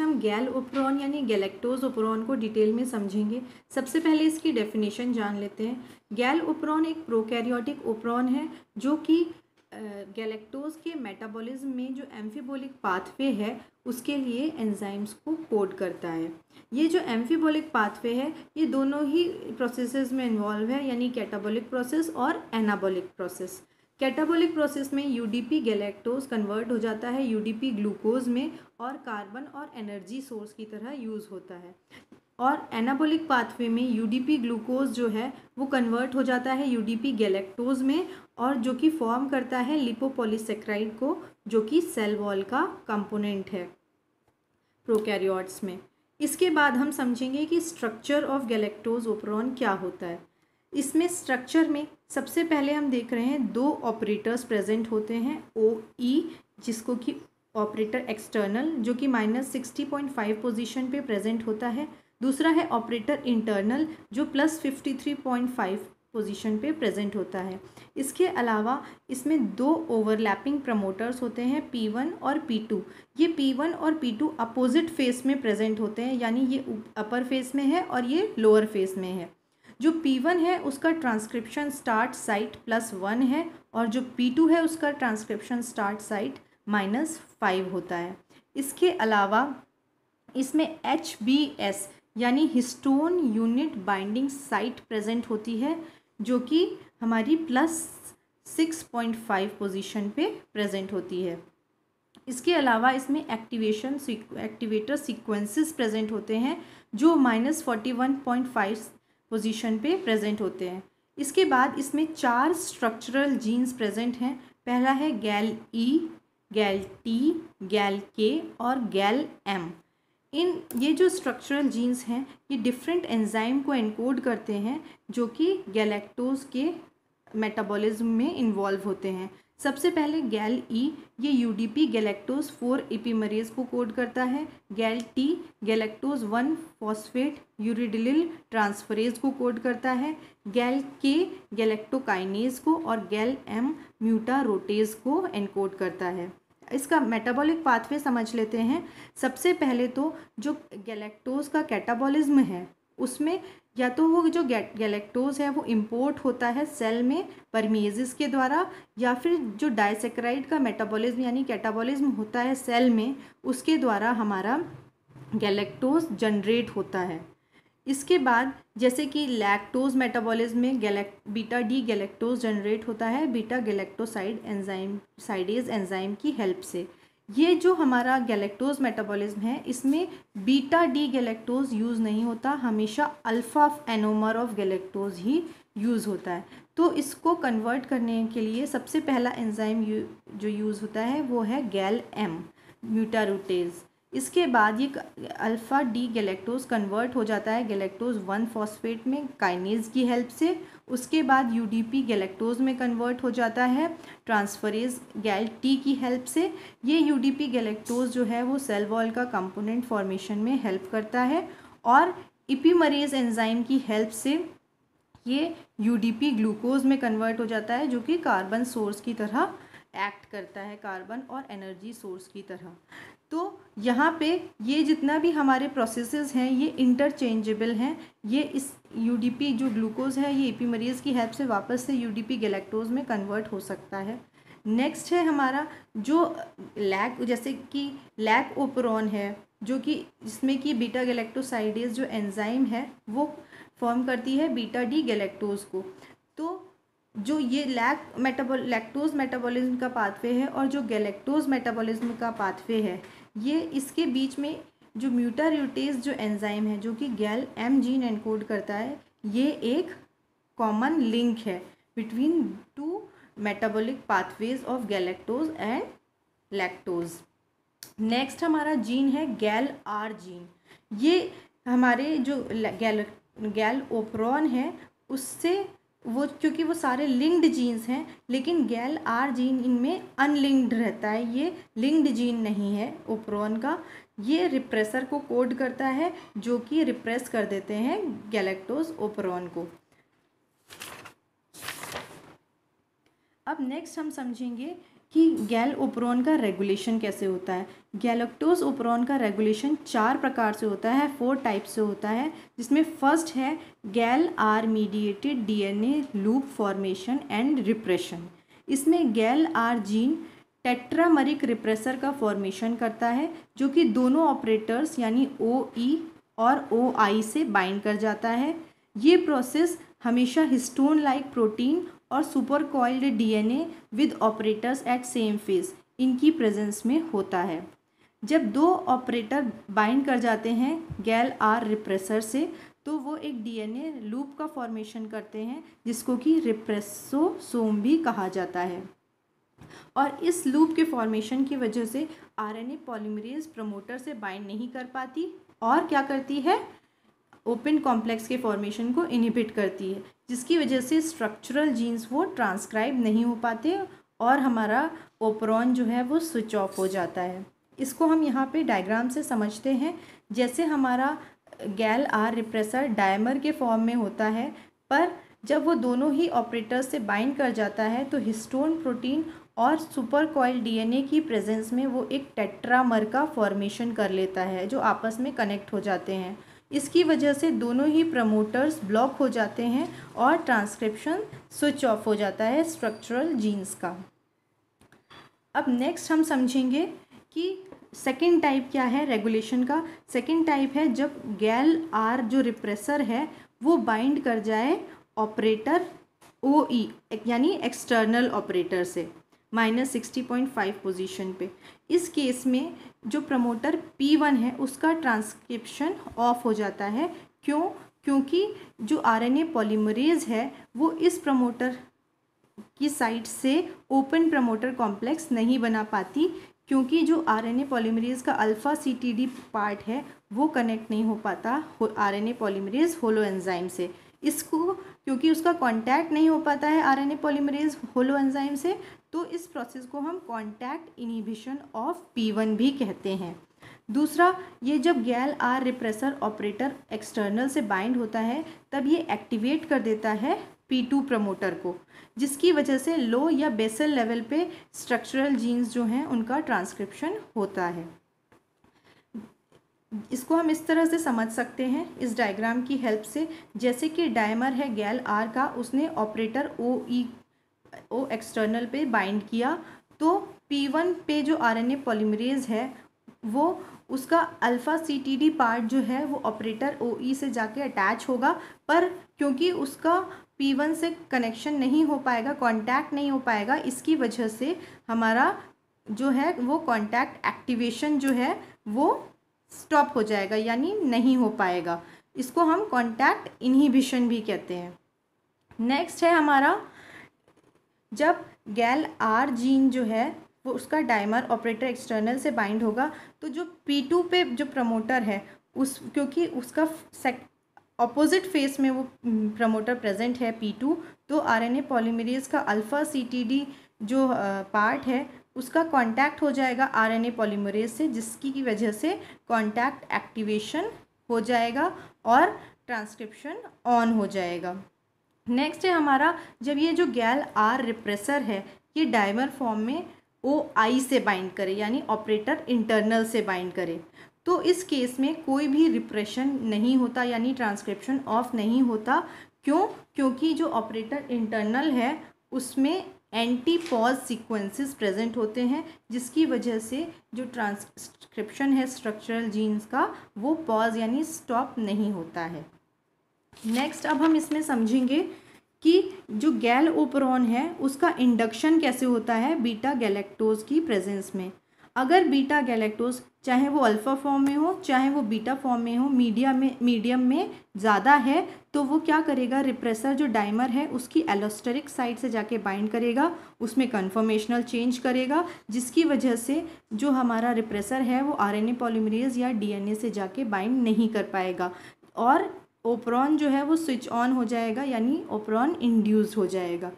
हम गैल ओपरॉन यानी गैलेक्टोज ओपरॉन को डिटेल में समझेंगे सबसे पहले इसकी डेफिनेशन जान लेते हैं गैल ओपरॉन एक प्रोकैरियोटिक ओपरॉन है जो कि गैलेक्टोज के मेटाबॉलिज्म में जो एम्फीबोलिक पाथवे है उसके लिए एंजाइम्स को कोड करता है ये जो एम्फीबोलिक पाथवे है ये दोनों ही प्रोसेसेस में इन्वॉल्व है यानी कैटाबॉलिक प्रोसेस और एनाबॉलिक प्रोसेस कैटाबॉलिक प्रोसेस में यूडीपी गैलेक्टोज कन्वर्ट हो जाता है यूडीपी ग्लूकोज में और कार्बन और एनर्जी सोर्स की तरह यूज़ होता है और एनाबॉलिक पाथवे में यूडीपी ग्लूकोज जो है वो कन्वर्ट हो जाता है यूडीपी गैलेक्टोज में और जो कि फॉर्म करता है लिपोपोलीसेक्राइड को जो कि सेल वॉल का कंपोनेंट है प्रोकैरियोट्स में इसके बाद हम समझेंगे कि स्ट्रक्चर ऑफ गैलेक्टोज ओपरॉन क्या होता है इसमें स्ट्रक्चर में सबसे पहले हम देख रहे हैं दो ऑपरेटर्स प्रेजेंट होते हैं ओ ई e, जिसको कि ऑपरेटर एक्सटर्नल जो कि minus sixty point five position पर प्रेजेंट होता है दूसरा है ऑपरेटर इंटरनल जो plus fifty three point five position पर प्रेजेंट होता है इसके अलावा इसमें दो ओवरलैपिंग प्रमोटर्स होते हैं पी वन और पी टू ये पी वन और पी टू अपोजिट फेस में प्रेजेंट होते हैं यानी ये अपर फेस में है और ये लोअर फेस में है जो P1 है उसका transcription start site plus one है और जो P2 है उसका transcription start site minus five होता है इसके अलावा इसमें एच बी एस यानी histone unit binding site present होती है जो कि हमारी plus six point five position पर प्रेजेंट होती है इसके अलावा इसमें एक्टिवेशन एक्टिवेटर सीक्वेंसेस प्रेजेंट होते हैं जो minus forty one point five position पे प्रेजेंट होते हैं इसके बाद इसमें चार स्ट्रक्चरल जीन्स प्रेजेंट हैं पहला है गैल ई गैल टी गैल के और गैल एम इन ये जो स्ट्रक्चरल जीन्स हैं ये डिफरेंट एंजाइम को एनकोड करते हैं जो कि गैलेक्टोज के मेटाबॉलिज्म में इन्वॉल्व होते हैं सबसे पहले गैल ई e, ये यूडीपी गैलेक्टोज फोर एपीमरीज को कोड करता है gal T galactose one phosphate uridyl transferase को कोड करता है गैल के गैलेक्टोकाइनेज को और गैल एम म्यूटा रोटेज को एनकोड करता है इसका मेटाबॉलिक पाथवे समझ लेते हैं सबसे पहले तो जो गैलेक्टोज का कैटाबॉलिज्म है उसमें या तो वो जो गैलेक्टोज है वो इम्पोर्ट होता है सेल में परमिएजिस के द्वारा या फिर जो डायसेक्राइड का मेटाबॉलिज्म यानी कैटाबॉलिज्म होता है सेल में उसके द्वारा हमारा गैलेक्टोज जनरेट होता है इसके बाद जैसे कि लैक्टोज मेटाबॉलिज्म में galact beta D galactose generate होता है बीटा गैलेक्टोसाइड एंजाइम साइडेज एंजाइम की हेल्प से ये जो हमारा गैलेक्टोज मेटाबॉलिज्म है इसमें बीटा डी गैलेक्टोज यूज़ नहीं होता हमेशा अल्फ़ा एनोमर ऑफ गैलेक्टोज ही यूज़ होता है तो इसको कन्वर्ट करने के लिए सबसे पहला एंजाइम यू, जो यूज़ होता है वो है गैल एम म्यूटारूटेज़ इसके बाद ये अल्फ़ा डी गैलेक्टोज कन्वर्ट हो जाता है गैलेक्टोज वन फॉस्फेट में काइनेज की हेल्प से उसके बाद यूडीपी गैलेक्टोज में कन्वर्ट हो जाता है ट्रांसफरेज गैल टी की हेल्प से ये यूडीपी गैलेक्टोज जो है वो सेल वॉल का कंपोनेंट फॉर्मेशन में हेल्प करता है और इपीमरेज एंजाइम की हेल्प से ये पी ग्लूकोज में कन्वर्ट हो जाता है जो कि कार्बन सोर्स की तरह एक्ट करता है कार्बन और एनर्जी सोर्स की तरह तो यहाँ पे ये जितना भी हमारे प्रोसेसेस हैं ये इंटरचेंजेबल हैं ये इस यूडीपी जो ग्लूकोज है ये मरीज की हेल्प से वापस से यूडीपी गैलेक्टोज में कन्वर्ट हो सकता है नेक्स्ट है हमारा जो लैक जैसे कि लैक ओपरॉन है जो कि जिसमें कि बीटा गैलेक्टोसाइडेज जो एंजाइम है वो फॉर्म करती है बीटा डी गैलेक्टोज को तो जो ये लैक मेटाबो लैक्टोज मेटाबॉलिज्म का पाथवे है और जो गैलेक्टोज मेटाबॉलिज्म का पाथवे है ये इसके बीच में जो रूटेज जो एंजाइम है जो कि गैल एम जीन एनकोड करता है ये एक कॉमन लिंक है between two metabolic pathways of galactose and lactose next हमारा जीन है गैल आर जीन ये हमारे जो गैल गैल ओपरॉन है उससे वो क्योंकि वो सारे लिंक्ड जीन्स हैं लेकिन गैल आर जीन इनमें अनलिंक्ड रहता है ये लिंक्ड जीन नहीं है ओप्रोन का ये रिप्रेसर को कोड करता है जो कि रिप्रेस कर देते हैं गैलेक्टोज ओप्रोन को अब नेक्स्ट हम समझेंगे कि गैल ओपरॉन का रेगुलेशन कैसे होता है गैलेक्टोज ओपरॉन का रेगुलेशन चार प्रकार से होता है फोर टाइप से होता है जिसमें फर्स्ट है gal R mediated DNA loop formation and repression इसमें gal R gene tetrameric repressor का फॉर्मेशन करता है जो कि दोनों ऑपरेटर्स यानी ओ ई e और ओ आई से बाइंड कर जाता है ये प्रोसेस हमेशा हिस्टोन लाइक प्रोटीन और super coiled DNA with operators at same face इनकी प्रेजेंस में होता है जब दो ऑपरेटर बाइंड कर जाते हैं गैल आर रिप्रेसर से तो वो एक डीएनए लूप का फॉर्मेशन करते हैं जिसको कि रिप्रेसोसोम भी कहा जाता है और इस लूप के फॉर्मेशन की वजह से आरएनए पॉलीमरेज प्रमोटर से बाइंड नहीं कर पाती और क्या करती है ओपन कॉम्प्लेक्स के फॉर्मेशन को इनहिबिट करती है जिसकी वजह से स्ट्रक्चरल जीन्स वो ट्रांसक्राइब नहीं हो पाते और हमारा ओपरॉन जो है वो स्विच ऑफ हो जाता है इसको हम यहाँ पे डायग्राम से समझते हैं जैसे हमारा गैल आर रिप्रेसर डायमर के फॉर्म में होता है पर जब वो दोनों ही ऑपरेटर्स से बाइंड कर जाता है तो हिस्टोन प्रोटीन और सुपर कॉयल डीएनए की प्रेजेंस में वो एक टेट्रामर का फॉर्मेशन कर लेता है जो आपस में कनेक्ट हो जाते हैं इसकी वजह से दोनों ही प्रमोटर्स ब्लॉक हो जाते हैं और ट्रांसक्रिप्शन स्विच ऑफ हो जाता है स्ट्रक्चरल जीन्स का अब नेक्स्ट हम समझेंगे कि सेकेंड टाइप क्या है रेगुलेशन का सेकेंड टाइप है जब गैल आर जो रिप्रेसर है वो बाइंड कर जाए ऑपरेटर ओ ई यानी एक्सटर्नल ऑपरेटर से minus sixty point five position पे इस केस में जो प्रमोटर पी वन है उसका ट्रांसक्रिप्शन ऑफ हो जाता है क्यों क्योंकि जो आरएनए पॉलीमरेज है वो इस प्रमोटर की साइड से ओपन प्रमोटर कॉम्प्लेक्स नहीं बना पाती क्योंकि जो आरएनए पॉलीमरेज का अल्फ़ा सीटीडी पार्ट है वो कनेक्ट नहीं हो पाता आरएनए पॉलीमरेज होलो एंजाइम से इसको क्योंकि उसका कांटेक्ट नहीं हो पाता है आरएनए पॉलीमरेज होलो एंजाइम से तो इस प्रोसेस को हम contact inhibition of P one भी कहते हैं दूसरा ये जब gal R repressor operator external से बाइंड होता है तब ये एक्टिवेट कर देता है पी टू प्रमोटर को जिसकी वजह से लो या बेसल लेवल पे स्ट्रक्चरल जीन्स जो हैं उनका ट्रांसक्रिप्शन होता है इसको हम इस तरह से समझ सकते हैं इस डायग्राम की हेल्प से जैसे कि डायमर है गैल आर का उसने ऑपरेटर ओ ई वो एक्सटर्नल पे बाइंड किया तो पी वन पे जो आर एन ए पॉलीमरेज है वो उसका alpha C T D part जो है वो ऑपरेटर ओ ई से जाके अटैच होगा पर क्योंकि उसका पी वन से कनेक्शन नहीं हो पाएगा कांटेक्ट नहीं हो पाएगा इसकी वजह से हमारा जो है वो कांटेक्ट एक्टिवेशन जो है वो स्टॉप हो जाएगा यानी नहीं हो पाएगा इसको हम कांटेक्ट इनहिबिशन भी कहते हैं नेक्स्ट है हमारा जब गैल आर जीन जो है वो उसका डाइमर ऑपरेटर एक्सटर्नल से बाइंड होगा तो जो पी टू पे जो प्रमोटर है उस क्योंकि उसका ऑपोजिट फेस में वो प्रमोटर प्रेजेंट है पी टू तो आर एन ए पॉलीमेरियस का अल्फ़ा सी टी डी जो पार्ट है उसका कांटेक्ट हो जाएगा आर एन ए पॉलीमरेज से जिसकी की वजह से कांटेक्ट एक्टिवेशन हो जाएगा और ट्रांसक्रिप्शन ऑन हो जाएगा नेक्स्ट है हमारा जब ये जो गैल आर रिप्रेसर है ये डायमर फॉर्म में ओ आई से बाइंड करे यानी ऑपरेटर इंटरनल से बाइंड करे तो इस केस में कोई भी रिप्रेशन नहीं होता यानी ट्रांसक्रिप्शन ऑफ नहीं होता क्यों क्योंकि जो ऑपरेटर इंटरनल है उसमें एंटी पॉज सीक्वेंसेस प्रेजेंट होते हैं जिसकी वजह से जो ट्रांसक्रिप्शन है स्ट्रक्चरल जीन्स का वो पॉज यानी स्टॉप नहीं होता है नेक्स्ट अब हम इसमें समझेंगे कि जो गैल ओपरॉन है उसका इंडक्शन कैसे होता है बीटा गैलेक्टोज की प्रेजेंस में अगर बीटा गैलेक्टोज चाहे वो अल्फ़ा फॉर्म में हो चाहे वो बीटा फॉर्म में हो मीडिया में मीडियम में ज़्यादा है तो वो क्या करेगा रिप्रेसर जो डाइमर है उसकी एलोस्टरिक साइड से जाके बाइंड करेगा उसमें कन्फर्मेशनल चेंज करेगा जिसकी वजह से जो हमारा रिप्रेसर है वो आरएनए पॉलीमरीज या डीएनए से जाके बाइंड नहीं कर पाएगा और ओपरॉन जो है वो स्विच ऑन हो जाएगा यानी ओपरॉन इंड्यूस हो जाएगा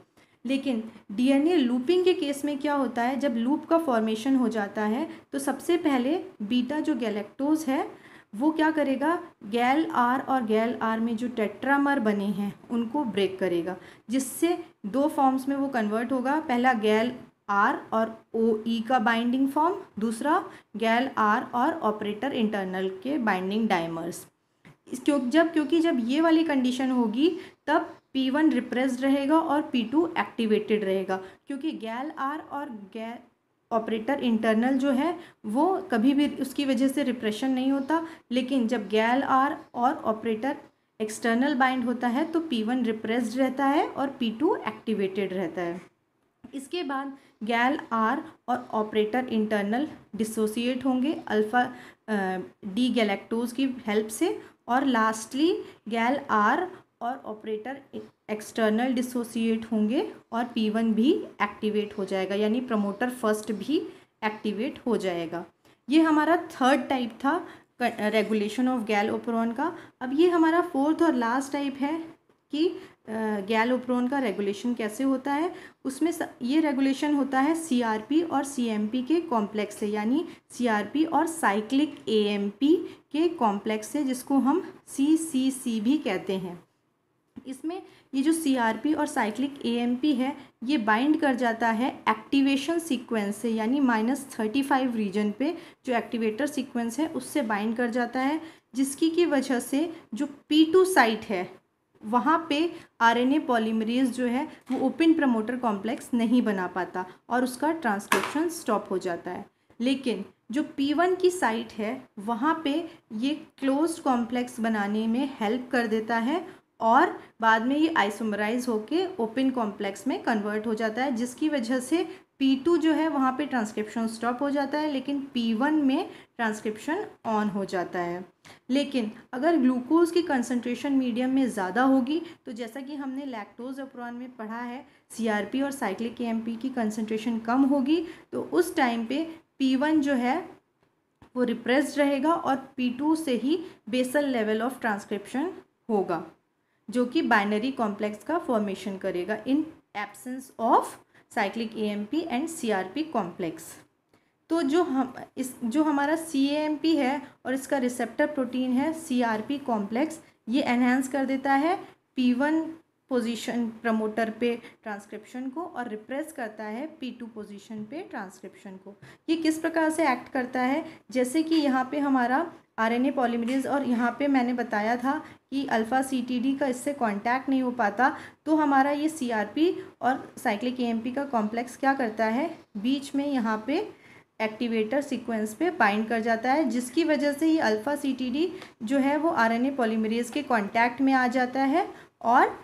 लेकिन डीएनए लूपिंग के केस में क्या होता है जब लूप का फॉर्मेशन हो जाता है तो सबसे पहले बीटा जो गैलेक्टोज है वो क्या करेगा गैल आर और गैल आर में जो टेट्रामर बने हैं उनको ब्रेक करेगा जिससे दो फॉर्म्स में वो कन्वर्ट होगा पहला गैल आर और ओ ई का बाइंडिंग फॉर्म दूसरा गैल आर और ऑपरेटर इंटरनल के बाइंडिंग डायमर्स क्यों जब क्योंकि जब ये वाली कंडीशन होगी तब पी वन रिप्रेस्ड रहेगा और पी टू एक्टिवेटेड रहेगा क्योंकि गैल आर और गैल ऑपरेटर इंटरनल जो है वो कभी भी उसकी वजह से रिप्रेशन नहीं होता लेकिन जब गैल आर और ऑपरेटर एक्सटर्नल बाइंड होता है तो पी वन रिप्रेस्ड रहता है और पी टू एक्टिवेटेड रहता है इसके बाद गैल आर और ऑपरेटर इंटरनल डिसोसिएट होंगे अल्फ़ा डी गैलेक्टोज की हेल्प से और लास्टली गैल आर और ऑपरेटर एक्सटर्नल डिसोसिएट होंगे और पी वन भी एक्टिवेट हो जाएगा यानी प्रमोटर फर्स्ट भी एक्टिवेट हो जाएगा ये हमारा थर्ड टाइप था रेगुलेशन ऑफ गैल ओपरॉन का अब ये हमारा फोर्थ और लास्ट टाइप है कि गैलोप्रोन का रेगुलेशन कैसे होता है उसमें ये रेगुलेशन होता है सीआरपी और सीएमपी के कॉम्प्लेक्स से यानी सीआरपी और साइक्लिक एएमपी के कॉम्प्लेक्स से जिसको हम सीसीसी भी कहते हैं इसमें ये जो सीआरपी और साइक्लिक एएमपी है ये बाइंड कर जाता है एक्टिवेशन सीक्वेंस से यानी माइनस थर्टी फाइव रीजन पे जो एक्टिवेटर सीक्वेंस है उससे बाइंड कर जाता है जिसकी की वजह से जो पी टू साइट है वहाँ पे आरएनए पॉलीमरेज जो है वो ओपन प्रमोटर कॉम्प्लेक्स नहीं बना पाता और उसका ट्रांसक्रिप्शन स्टॉप हो जाता है लेकिन जो पी वन की साइट है वहाँ पे ये क्लोज्ड कॉम्प्लेक्स बनाने में हेल्प कर देता है और बाद में ये आइसोमराइज होके ओपन कॉम्प्लेक्स में कन्वर्ट हो जाता है जिसकी वजह से P2 जो है वहाँ पे ट्रांसक्रिप्शन स्टॉप हो जाता है लेकिन P1 में ट्रांसक्रिप्शन ऑन हो जाता है लेकिन अगर ग्लूकोज की कंसंट्रेशन मीडियम में ज़्यादा होगी तो जैसा कि हमने लैक्टोज अपरान में पढ़ा है CRP और साइक्लिक एएमपी की कंसंट्रेशन कम होगी तो उस टाइम पे P1 जो है वो रिप्रेस्ड रहेगा और P2 से ही बेसल लेवल ऑफ ट्रांसक्रिप्शन होगा जो कि बाइनरी कॉम्प्लेक्स का फॉर्मेशन करेगा in absence of cyclic AMP and CRP complex तो जो हम इस जो हमारा सी है और इसका रिसेप्टर प्रोटीन है सी आर पी कॉम्प्लेक्स ये एनहेंस कर देता है पी वन पोजिशन प्रमोटर पे ट्रांसक्रिप्शन को और रिप्रेस करता है पी टू पोजिशन पे ट्रांसक्रिप्शन को ये किस प्रकार से एक्ट करता है जैसे कि यहाँ पे हमारा आर एन ए पॉलीमरेज और यहाँ पे मैंने बताया था कि अल्फ़ा सी का इससे कांटेक्ट नहीं हो पाता तो हमारा ये सी और साइक्लिक एएमपी का कॉम्प्लेक्स क्या करता है बीच में यहाँ पे एक्टिवेटर सीक्वेंस पे बाइंड कर जाता है जिसकी वजह से ये अल्फ़ा सी जो है वो आरएनए पॉलीमरेज के कांटेक्ट में आ जाता है और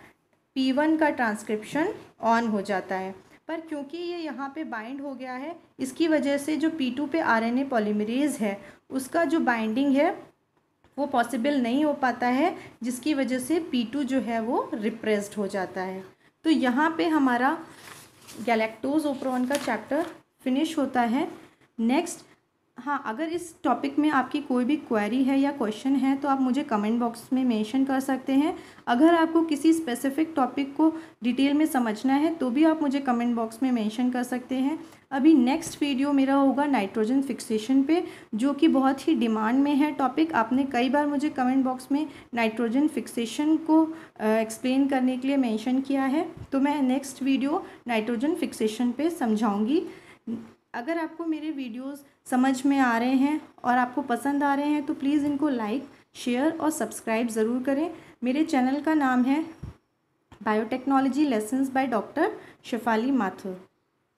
वन का ट्रांसक्रिप्शन ऑन हो जाता है पर क्योंकि ये यहाँ पे बाइंड हो गया है इसकी वजह से जो पी टू पे ए पॉलीमरेज है उसका जो बाइंडिंग है वो पॉसिबल नहीं हो पाता है जिसकी वजह से पी टू जो है वो रिप्रेस्ड हो जाता है तो यहाँ पे हमारा गैलेक्टोज ओप्रोन का चैप्टर फिनिश होता है नेक्स्ट हाँ अगर इस टॉपिक में आपकी कोई भी क्वेरी है या क्वेश्चन है तो आप मुझे कमेंट बॉक्स में मेंशन कर सकते हैं अगर आपको किसी स्पेसिफिक टॉपिक को डिटेल में समझना है तो भी आप मुझे कमेंट बॉक्स में मेंशन कर सकते हैं अभी नेक्स्ट वीडियो मेरा होगा नाइट्रोजन फिक्सेशन पे जो कि बहुत ही डिमांड में है टॉपिक आपने कई बार मुझे कमेंट बॉक्स में नाइट्रोजन फिक्सेशन को एक्सप्लेन करने के लिए मेंशन किया है तो मैं नेक्स्ट वीडियो नाइट्रोजन फिक्सेशन पे समझाऊंगी अगर आपको मेरे वीडियोस समझ में आ रहे हैं और आपको पसंद आ रहे हैं तो प्लीज़ इनको लाइक शेयर और सब्सक्राइब ज़रूर करें मेरे चैनल का नाम है biotechnology lessons by doctor Shefali Mathur